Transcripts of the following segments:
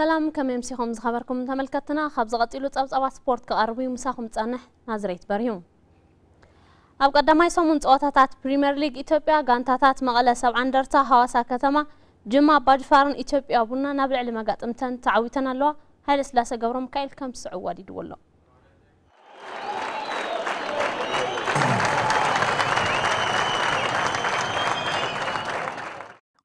ሰላም ከመይ ምሲኹም ዝኸበርኩም ተመልከትና ካብ ዝቐፂሉ ፀብፀባት ስፖርት ክቐርቡ ምሳኹም ፀንሕ ናዝሬት በሪሁ ኣብ ቀዳማይ ሰሙን ፀወታታት ፕሪምየር ሊግ ኢትዮጵያ ጋንታታት መቐለ 70 እንደርታ ሃዋሳ ከተማ ጅማ ባጅፋርን ኢትዮጵያ ቡና ናብ ልዕሊ መጋጥምተን ተዓዊተን ኣለዋ ሃይለ ስላሴ ገብረ ሚካኤል ከም ዝስዕወድ ይድውሎ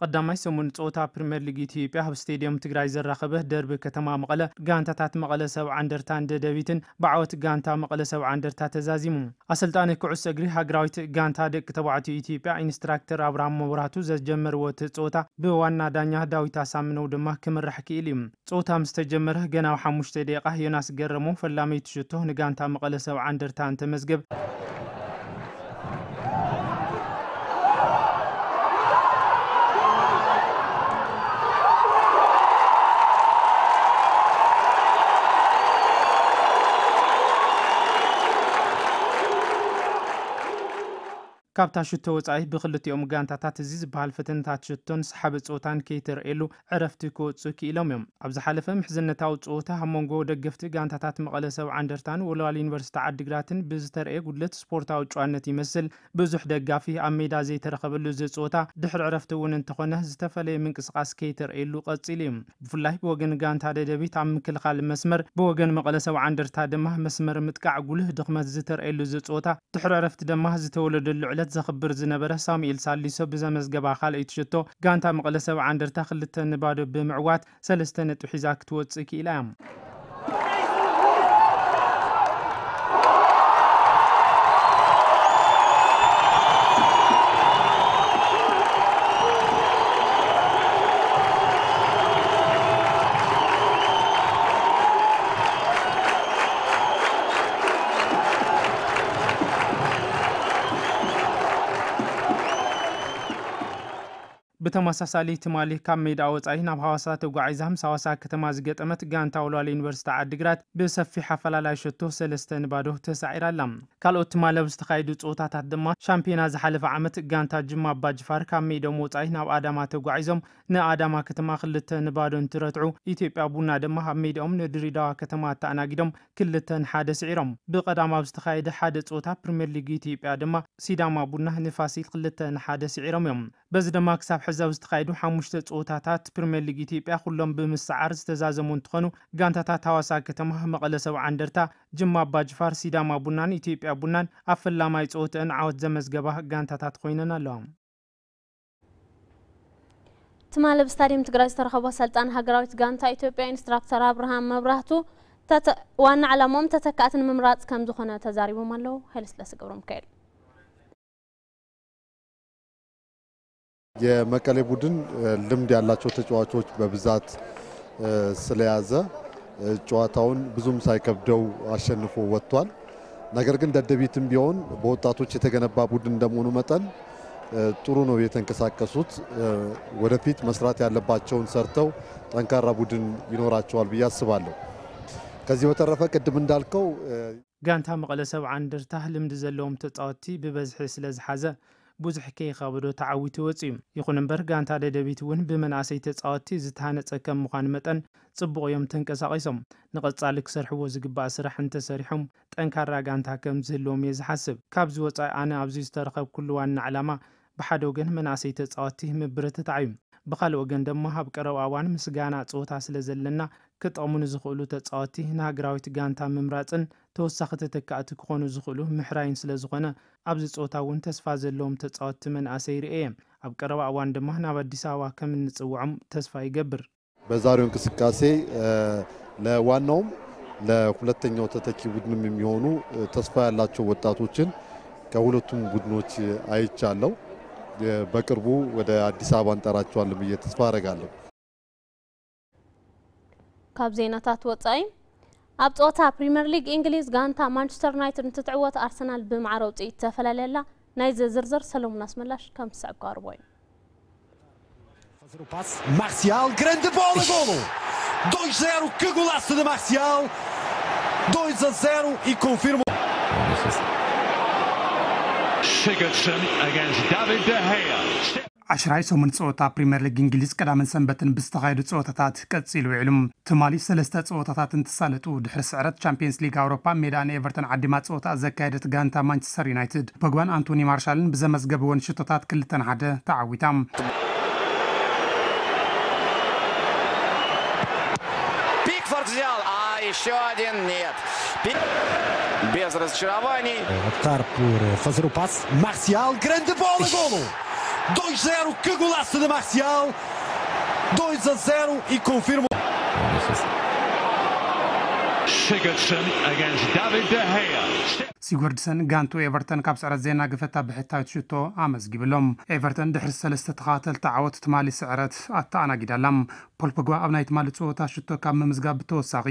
ቀዳማይ ሰሙን ፀወታ ፕሪምየር ሊግ ኢትዮጵያ ኣብ ስተድዮም ትግራይ ዘራኸበ ደርቢ ከተማ መቐለ ጋንታታት መቐለ 70 እንደርታ ደደቢትን ብዓወት ጋንታ መቐለ 70 እንደርታ ተዛዚሙ ኣሰልጣኒ ኩዕሶ እግሪ ሃገራዊት ጋንታ ደቂ ተባዕትዮ ኢትዮጵያ ኢንስትራክተር ኣብርሃም መብራቱ ዘጀመርዎ እቲ ፀወታ ብዋና ዳኛ ዳዊት ኣሳምነው ድማ ክምራሕ ክኢል እዩ ፀወታ ምስ ተጀመረ ገና ሓሙሽተ ደቂቃ ዮናስ ገረሞ ፈላመይቲ ሽቶ ንጋንታ መቐለ 70 እንደርታ እንተመዝገብ ካብታ ሽቶ ወፃኢ ብክልቲኦም ጋንታታት እዚ ዝበሃል ፍትንታት ሽቶን ሰሓቢ ፆታን ከይተርእሉ ዕረፍቲ ክወፁ ክኢሎም እዮም ኣብ ዝሓለፈ ምሕዝነታዊ ፀወታ ኣብ መንጎ ደገፍቲ ጋንታታት መቐለ ሰብ ዓንደርታን ወለዋል ዩኒቨርስቲ ዓዲግራትን ብዝተርአየ ጉድለት ስፖርታዊ ጨዋነት ይመስል ብዙሕ ደጋፊ ኣብ ሜዳ ዘይተረኸበሉ ዝፀወታ ድሕሪ ዕረፍቲ እውን እንተኾነ ዝተፈለየ ምንቅስቃስ ከይተርእሉ ቀፂሉ እዩ ብፍላይ ብወገን ጋንታ ደደቢት ኣብ ምክልኻል መስመር ብወገን መቐለ ሰብ ዓንደርታ ድማ መስመር ምጥቃዕ ጉልህ ድኽመት ዝተርኣየሉ ዝፀወታ ድሕሪ ዕረፍቲ ድማ ዝተወለደሉ ዕለት ዘኽብር ዝነበረ ሳሙኤል ሳሊሶ ብዘመዝገባ ካልአይቲ ሸቶ ጋንታ መቐለ 70 እንደርታ ክልተ ንባዶ ብምዕዋት ሰለስተ ነጥብ ሒዛ ክትወፅእ ክኢላ እያ ብተመሳሳሊ ትማሊ ካብ ሜዳ ወፃኢ ናብ ሃዋሳ ተጓዒዛ ምስ ሃዋሳ ከተማ ዝገጠመት ጋንታ ወልዋሎ ዩኒቨርሲቲ ዓዲግራት ብሰፊሕ ኣፈላላይ ሸቶ ሰለስተ ንባዶ ተሳዒራ ኣላ ካልኦት ትማለ ብዝተካየዱ ፀወታታት ድማ ሻምፒዮና ዝሓለፈ ዓመት ጋንታ ጅማ ኣባጅፋር ካብ ሜዶም ወፃኢ ናብ ኣዳማ ተጓዒዞም ንኣዳማ ከተማ ክልተ ንባዶ እንትረትዑ ኢትዮጵያ ቡና ድማ ኣብ ሜዲኦም ንድሪዳዋ ከተማ ተኣናጊዶም ክልተን ሓደ ስዒሮም ብቐዳማ ብዝተካየደ ሓደ ፀወታ ፕሪምየር ሊግ ኢትዮጵያ ድማ ሲዳማ ቡና ንፋሲል ክልተ ንሓደ ስዒሮም እዮም በዚ ድማ ክሳብ ሕዛብ ዝተካየዱ ሓሙሽተ ፀወታታት ፕሪምየር ሊግ ኢትዮጵያ ኩሎም ብምስዓር ዝተዛዘሙ እንትኾኑ ጋንታታት ሃዋሳ ከተማ መቐለ ሰብ ዓንደርታ ጅማ ኣባጅፋር ሲዳማ ቡናን ኢትዮጵያ ቡናን ኣብ ፈላማይ ፀወትአን ዓወት ዘመዝገባ ጋንታታት ኮይነን ኣለዋ ትማል ኣብ ስታድየም ትግራይ ዝተረኸቦ ሰልጣን ሃገራዊት ጋንታ ኢትዮጵያ ኢንስትራክተር ኣብርሃም መብራህቱ ዋና ዓላማኦም ተተካእትን ምምራፅ ከም ዝኾነ ተዛሪቦም ኣለው ሃይለስላሴ ገብሮም ካየል የመቀሌ ቡድን ልምድ ያላቸው ተጫዋቾች በብዛት ስለያዘ ጨዋታውን ብዙም ሳይከብደው አሸንፎ ወጥቷል። ነገር ግን ደደቢትም ቢሆን በወጣቶች የተገነባ ቡድን እንደመሆኑ መጠን ጥሩ ነው የተንቀሳቀሱት። ወደፊት መስራት ያለባቸውን ሰርተው ጠንካራ ቡድን ይኖራቸዋል ብዬ አስባለሁ። ከዚህ በተረፈ ቅድም እንዳልከው ጋንታ መቀለ 70 እንደርታ ልምድ ዘለዎም ተፃወቲ ብበዝሒ ስለዝሓዘ ብዙሕ ከይኸብዶ ተዓዊቱ ወፅ እዩ ይኹን እምበር ጋንታ ደደቢት እውን ብመናእሰይ ተፃወቲ ዝተሃነፀ ከም ምዃኑ መጠን ፅቡቕ እዮም ተንቀሳቒሶም ንቐፃሊ ክሰርሕዎ ዝግባእ ስራሕ እንተሰሪሖም ጠንካራ ጋንታ ከም ዝህልዎም እየ ዝሓስብ ካብዚ ወፃኢ ኣነ ኣብዚ ዝተረኸብ ኩሉ ዋኒ ዕላማ ብሓደ ወገን መናእሰይ ተፃወቲ ምብርትታ እዩ ብካልእ ወገን ድማ ኣብ ቀረባ እዋን ምስጋና ፅወታ ስለ ዘለና ክጠቕሙን ዝኽእሉ ተፃወቲ ንሃገራዊት ጋንታ ምምራፅን ተወሳኺ ተተካእቲ ክኾኑ ዝኽእሉ ምሕራይን ስለ ዝኾነ ኣብዚ ፆታ እውን ተስፋ ዘለዎም ተፃወቲ መናእሰይ ይርአ እየ ኣብ ቀረባ እዋን ድማ ናብ ኣዲስ ኣበባ ከም እንፅውዖም ተስፋ ይገብር በዛሬው እንቅስቃሴ ለዋናውም ለሁለተኛው ተተኪ ቡድንም የሚሆኑ ተስፋ ያላቸው ወጣቶችን ከሁለቱም ቡድኖች አይቻለው። በቅርቡ ወደ አዲስ አበባ እንጠራቸዋለን ብዬ ተስፋ አደርጋለሁ። كاب زيناتات وطاي اب طوطا بريمير ليغ انجليز غانتا مانشستر يونايتد تتعوت ارسنال بمعرو طي تفلللا نايز زرزر سلام ناس ملاش كم سعقار بوين مارسيال جراند بول جولو 2 0 كغولاسو دي مارسيال 2 0 و كونفيرمو Sigurdsson against David De ዓሽራይ ሰሙን ፀወታ ፕሪምየር ሊግ እንግሊዝ ቀዳምን ሰንበትን ብዝተኻየዱ ፀወታታት ቀፂሉ ውዕሉ ትማሊ ሰለስተ ፀወታታት እንትሳለጡ ድሕሪ ስዕረት ቻምፒየንስ ሊግ ኣውሮፓ ሜዳ ንኤቨርተን ዓዲማ ፀወታ ዘካየደት ጋንታ ማንቸስተር ዩናይትድ በጓን ኣንቶኒ ማርሻልን ብዘመዝገብዎን ሽቶታት ክልተን ሓደ ተዓዊታ Пикфорд взял, а еще один нет. Без разочарований. Optar por fazer o passe. Marcial, grande bola, golo! 2-0, que golaço de Marcial! 2 a 0 e confirma. Sigurdsson against David De Gea. ሲጉርድሰን ጋንቱ ኤቨርተን ካብ ስዕረት ዜና ግፈታ ብሕታዊት ሽቶ ኣመስጊብሎም ኤቨርተን ድሕሪ ሰለስተ ተኸታተልቲ ዓወት ትማሊ ስዕረት ኣተኣናጊዳላም ፖል ፖግባ ኣብ ናይ ትማሊ ፀወታ ሽቶ ካብ ምምዝጋብ ብተወሳኺ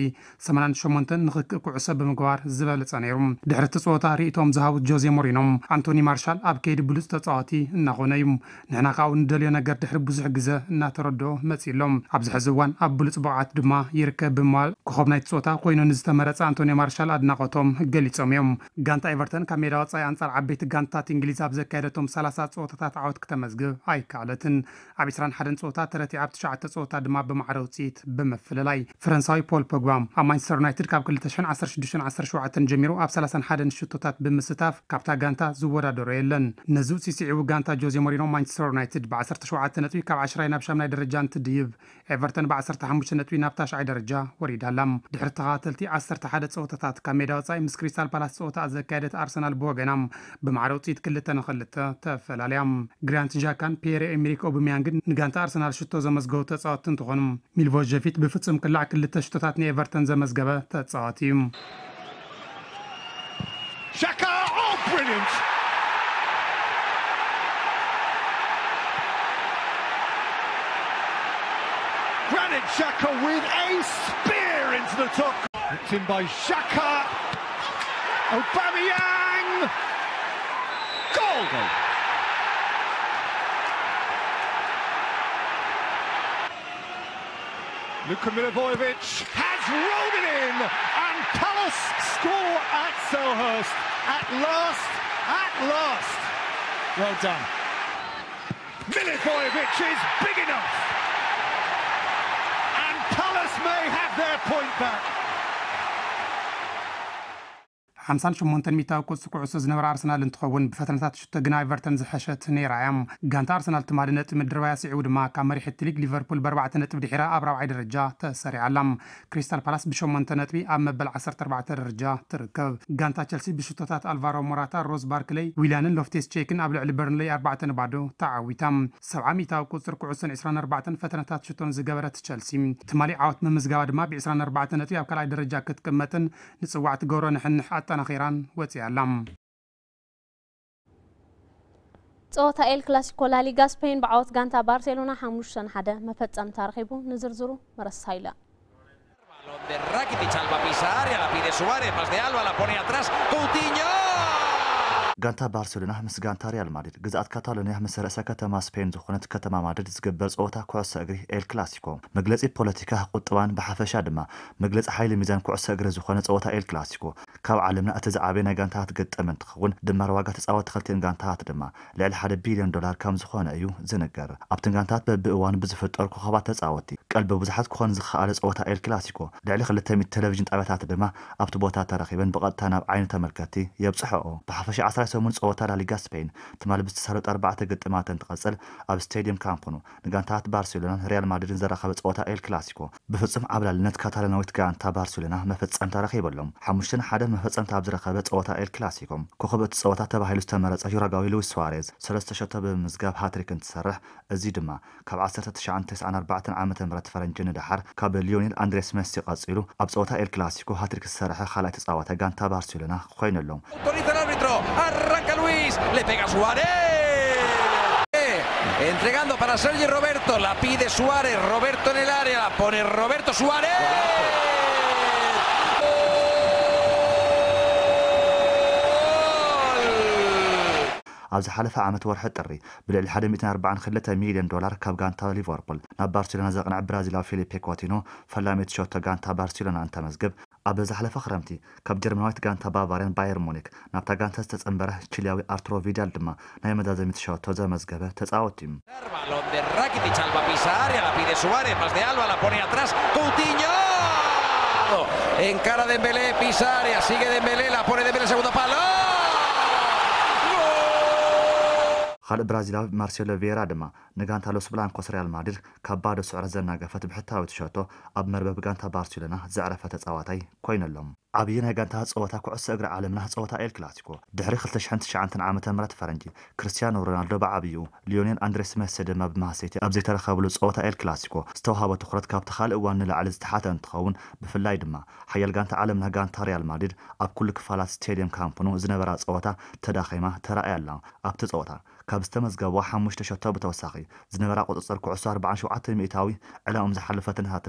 88 ንኽክእ ኩዕሶ ብምግባር ዝበለፀ ነይሩ ድሕሪ እቲ ፀወታ ርእቶም ዝሃቡት ጆዜ ሞሪኖም ኣንቶኒ ማርሻል ኣብ ከይዲ ብሉፅ ተፃዋቲ እናኾነ እዩ ንሕና ካብኡ ንደልዮ ነገር ድሕሪ ብዙሕ ግዜ እናተረድኦ መፂሎም ኣብዚ ሕዚ እዋን ኣብ ብሉፅ ብቕዓት ድማ ይርከብ ብምባል ኮኸብ ናይቲ ፀወታ ኮይኑ ንዝ ዝተመረፀ አንቶኒዮ ማርሻል ኣድናቆቶም ገሊፆም እዮም ጋንታ ኤቨርተን ካብ ሜዳ ወፃኢ ኣንጻር ዓበይቲ ጋንታት እንግሊዝ ኣብ ዘካየደቶም 30 ፀወታታት ዓወት ክተመዝግብ ኣይከኣለትን ኣብ 21 ፀወታ ተረቲዕ ኣብ 9 ፀወታ ድማ ብማዕረ ውፅኢት ብምፍልላይ ፈረንሳዊ ፖል ፖግባ ኣብ ማንቸስተር ዩናይትድ ካብ 201617 ጀሚሩ ኣብ 31 ሽቶታት ብምስታፍ ካብታ ጋንታ ዝወዳደሮ የለን ነዚ ውፅኢት ስዒቡ ጋንታ ጆዜ ሞሪኖ ማንቸስተር ዩናይትድ ብ17 ነጥቢ ካብ 10 ናብ 8 ደረጃ እንትድይብ ኤቨርተን ብ15 ነጥቢ ናብ ታሽዓይ ደረጃ ወሪዳላ ድሕሪ ተኸታተልቲ 11 ፀወታታት ካብ ሜዳ ወፃኢ ምስ ክሪስታል ፓላስ ፀወታ ዘካየደት ኣርሰናል ብወገና ብማዕረ ውፅኢት ክልተ ንክልተ ተፈላለያ ግራንት ዣካን ፒየር ኤምሪክ ኦብሚያንግን ንጋንታ ኣርሰናል ሽቶ ዘመዝገቡ ተፃወቲ እንትኾኑ ሚልቮ ጀፊት ብፍፁም ቅላዕ ክልተ ሽቶታት ንኤቨርተን ዘመዝገበ ተፃወቲ እዩ Shaka! Shaka with a spear into the top. It's in by Shaka. Aubameyang! Goal! Luka Milivojevic has rolled it in and Palace score at Selhurst. At last, at last. Well done. Milivojevic is big enough. And Palace may have their point back. 58 ሚታዊ ቁፅሪ ኩዕሶ ዝነበረ ኣርሰናል እንትኸውን ብፈተነታት ሽቶ ግና ኤቨርተን ዝሐሸት ነይራ እያ ጋንታ ኣርሰናል ትማሊ ነጥቢ ምድርባያ ስዒቡ ድማ ካብ መሪሕቲ ሊግ ሊቨርፑል ብ4 ነጥብ ድሒራ ኣብ ራብዓይ ደረጃ ተሰሪዓ ኣላ ክሪስታል ፓላስ ብ8 ነጥቢ ኣብ መበል 14 ደረጃ ትርከብ ጋንታ ቸልሲ ብሽቶታት ኣልቫሮ ሞራታ ሮዝ ባርክለይ ዊልያንን ሎፍቴስ ቼክን ኣብ ልዕሊ በርንለይ 4 ንባዶ ተዓዊታ 70 ሚታዊ ቁፅር ኩዕሶን 24 ፈተነታት ሽቶን ዝገበረት ቸልሲ ትማሊ ዓወት መምዝጋባ ድማ ብ24 ነጥቢ ኣብ ካልኣይ ደረጃ ክትቅመጥን ንፅዋዕቲ ገብሮ ንሕንሕ ኣጠ كان خيرا وتيعلم ፀወታ ኤል ክላሲኮ ላሊጋ ስፔን ብዓወት ጋንታ ባርሴሎና ሓሙሽተን ሓደ መፈፀም ተረኺቡ ንዝርዝሩ መረስ ሃይለ de Rakitic, Alba Pizar, ya la pide Suárez, más de Alba, la pone atrás, Coutinho. ጋንታ ባርሴሎና ምስ ጋንታ ሪያል ማድሪድ ግዛኣት ካታሎንያ ምስ ርእሰ ከተማ ስፔን ዝኾነት ከተማ ማድሪድ ዝግበር ፀወታ ኩዕሶ እግሪ ኤል ክላሲኮ መግለፂ ፖለቲካ ቁጥባን ብሓፈሻ ድማ መግለፂ ሓይሊ ሚዛን ኩዕሶ እግሪ ዝኾነ ፀወታ ኤል ክላሲኮ ካብ ዓለምና እቲ ዝዓበየ ናይ ጋንታታት ገጠም እንትኸውን ድማር ዋጋ ተፃወቲ ክልቲአን ጋንታታት ድማ ልዕሊ ሓደ ቢልዮን ዶላር ከም ዝኾነ እዩ ዝንገር ኣብተን ጋንታታት በብእዋን ብዝፍጠሩ ኮኸባት ተፃወቲ ቀልቢ ብዙሓት ክኾን ዝኸኣለ ፀወታ ኤል ክላሲኮ ልዕሊ 200 ቴሌቭዥን ጣብያታት ድማ ኣብቲ ቦታ ተረኺበን ብቐጥታ ናብ ዓይኒ ተመልከቲ የብፅሐኦ ብሓፈሻ ሰሙን ፀወታ ላሊጋ ስፔን ትማል ብዝተሳለጡ ኣርባዕተ ግጥማተን ትቐፅል ኣብ ስተድየም ካምፕኑ ንጋንታት ባርሴሎናን ሪያል ማድሪድን ዘራኸበ ፀወታ ኤል ክላሲኮ ብፍፁም ዓብላልነት ካታላናዊት ጋንታ ባርሴሎና መፈፀምታ ረኺበሎም ሓሙሽተን ሓደ መፈፀምታ ኣብ ዝረኸበ ፀወታ ኤል ክላሲኮ ኮኸብ እቲ ፀወታ ተባሂሉ ዝተመረፀ ዩራጋዊ ሉዊስ ስዋሬዝ ሰለስተ ሸቶ ብምምዝጋብ ሃትሪክ እንትሰርሕ እዚ ድማ ካብ 1994 ዓ ም ፈረንጂ ንዳሓር ካብ ሊዮኔል ኣንድሬስ መሲ ቀፂሉ ኣብ ፀወታ ኤል ክላሲኮ ሃትሪክ ዝሰርሐ ካልኣይ ተፃዋታይ ጋንታ ባርሴሎና ኮይኑ ኣሎ centro. Arranca Luis. Le pega Suárez. Entregando para Sergio Roberto. La pide Suárez. Roberto en el área. La pone Roberto Suárez. ኣብ ዝሓለፈ ዓመት ወርሒ ጥሪ ብልዕሊ 140 2 ሚልዮን ዶላር ካብ ጋንታ ሊቨርፑል ናብ ባርሴሎና ዘቕንዕ ብራዚላዊ ፊሊፔ ኮቲኖ ፈላሜት ሸቶ ጋንታ ባርሴሎና እንተመዝግብ ኣብ ዝሓለፈ ክረምቲ ካብ ጀርመናዊት ጋንታ ባቫርያን ባየር ሙኒክ ናብታ ጋንታ ዝተፀንበረ ችልያዊ ኣርትሮ ቪዳል ድማ ናይ መዛዘሚ ተሻወቶ ዘመዝገበ ተፃወት እዩ En cara de Dembélé, Pisaria, sigue Dembélé, la pone Dembélé, segundo palo. ካልእ ብራዚላዊ ማርሴሎ ቬራ ድማ ንጋንታ ሎስ ብላንኮስ ሪያል ማድሪድ ከባዶ ስዑረት ዘናገፈት ብሕታዊ ትሸቶ ኣብ መርበብ ጋንታ ባርሴሎና ዘዕረፈ ተፃዋታይ ኣሎም ዓብዪ ናይ ጋንታ ፀወታ ኩዕሶ እግሪ ዓለምና ፀወታ ኤል ክላሲኮ ድሕሪ 209 ዓ ም ፈረንጂ ክርስቲያኖ ሮናልዶ ብዓብዪኡ ሊዮኔል አንድሬስ መሰ ድማ ብማህሰይቲ ኣብ ዘይተረኸብሉ ፀወታ ኤል ክላሲኮ ዝተዋሃቦ ትኩረት ካብቲ ካልእ እዋን ንላዕሊ ዝተሓተ እንትኸውን ብፍላይ ድማ ሓያል ጋንታ ዓለምና ጋንታ ሪያል ማድሪድ ኣብ ኩሉ ክፋላት ስቴድየም ካምፕኑ ዝነበራ ፀወታ ተዳኺማ ተረኣያ ኣላ ኣብቲ ፀወታ ካብ ዝተመዝገቦ ሓሙሽተ ሸቶ ብተወሳኺ ዝነበራ ቁፅፅር ኩዕሶ 47 ሚእታዊ ዕላኦም ዝሓለፈ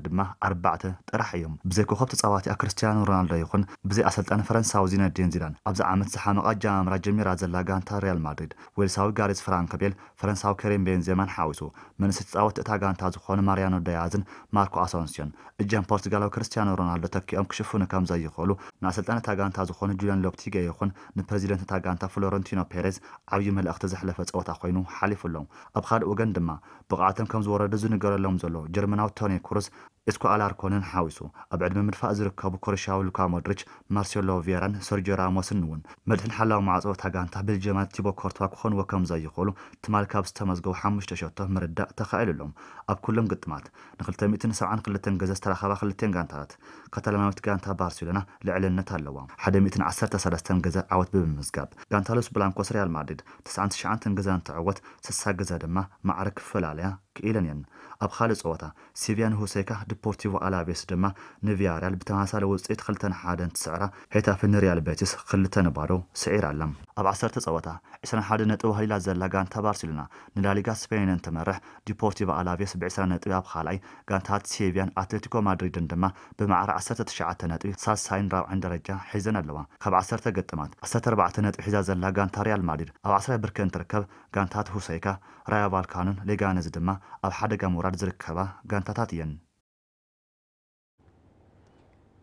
ድማ ኣርባዕተ ጥራሕ እዮም ብዘይኮኸብ ተፃዋቲ ክርስቲያኖ ሮናልዶ ይኹን ዝበፅሑን ብዘይ ኣሰልጣኒ ፈረንሳዊ ዚነዲን ዚዳን ኣብዚ ዓመት ዝሓመቓ ኣጀማምራ ጀሚራ ዘላ ጋንታ ሪያል ማድሪድ ወልሳዊ ጋሪስ ፍራንክቤል ፈረንሳዊ ከሪም ቤንዜማን ሓዊሱ መንስ ተፃወት እታ ጋንታ ዝኾኑ ማርያኖ ዳያዝን ማርኮ ኣሳንስዮን እጀን ፖርቱጋላዊ ክርስትያኖ ሮናልዶ ተኪኦም ክሽፍኑ ከም ዘይኽእሉ ንኣሰልጣነ ታጋንታ ዝኾነ ጁልያን ሎፕቲገ ይኹን ንፕረዚደንት ታጋንታ ፍሎረንቲኖ ፔረዝ ዓብዪ መልእኽቲ ዘሕለፈ ፀወታ ኮይኑ ሓሊፉ ኣሎ ኣብ ካልእ ወገን ድማ ብቕዓቶም ከም ዝወረደ ዝንገረሎም ዘሎ ጀርመናዊ ቶኒ ኩሩስ እስኮ ኣላርኮንን ሓዊሱ ኣብ ዕድመ ምድፋእ ዝርከቡ ኮርሻዊ ሉካ ሞድሪች ማርሴሎ ቬራን ሰርጆ ራሞስን እውን መድሕን ሓላዊ ማዕፀቦ ታጋንታ ብልጀማት ቲቦ ኮርትዋ ክኾንዎ ከም ዘይኽእሉ ትማል ካብ ዝተመዝገቡ ሓሙሽተ ሸቶ ምርዳእ ተኻኢሉሎም ኣብ ኩሎም ግጥማት ን272 ገዘ ዝተረኸባ ክልተን ጋንታታት ከተለማዊት ጋንታ ባርሴሎና ልዕልን ተፈላልነት ኣለዋ 113 ገዛ ዓወት ብምምዝጋብ ጋንታሎስ ብላንኮስ ሪያል ማድሪድ 99 ገዛ እንትዕወት 60 ገዛ ድማ ማዕረ ክፈላለያ ክኢለን እየን ኣብ ካልእ ፀወታ ሲቪያን ሁሴካ ዲፖርቲቮ ኣላቤስ ድማ ንቪያርያል ብተመሳሳለ ውፅኢት ክልተን ሓደን ትስዕራ ሄታፊ ንሪያል ቤቲስ ክልተ ንባዶ ስዒር ኣላ ኣብ 1ሰተ ፀወታ 21 ነጥቢ ሃሊላ ዘላ ጋንታ ባርሴሎና ንላሊጋ ስፔንን ትመርሕ ዲፖርቲቮ ኣላቤስ ብ20 ነጥቢ ኣብ ካልኣይ ጋንታት ሴቪያን ኣትሌቲኮ ማድሪድን ድማ ብማዕሪ 19 ነጥቢ ሳሳይን ራብዓን ደረጃ ሒዘን ኣለዋ ካብ 1ሰተ ገጥማት 14 ነጥቢ ሒዛ ዘላ ጋንታ ሪያል ማድሪድ ኣብ 1 ብርከን ትርከብ ጋንታት ሁሰይካ ራያ ቫልካኑን ሌጋነዝ ድማ ኣብ ሓደጋ ምውራድ ዝርከባ ጋንታታት እየን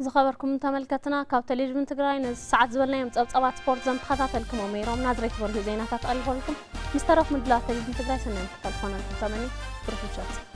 ዝኸበርኩም ተመልከትና ካብ ቴሌቭዥን ትግራይ ነዚ ሰዓት ዝበልናዮም ፀብፀባት ስፖርት ዘምተኸታተልኩሞ ነይሮም ናዝረይ ትበርሁ ዜናታት ኣለኹልኩም ምስ ተረፍ ምድላት ቴሌቭዥን ትግራይ ስነምክተልኮነልኩም ተመኒ ብሩህ ምሸት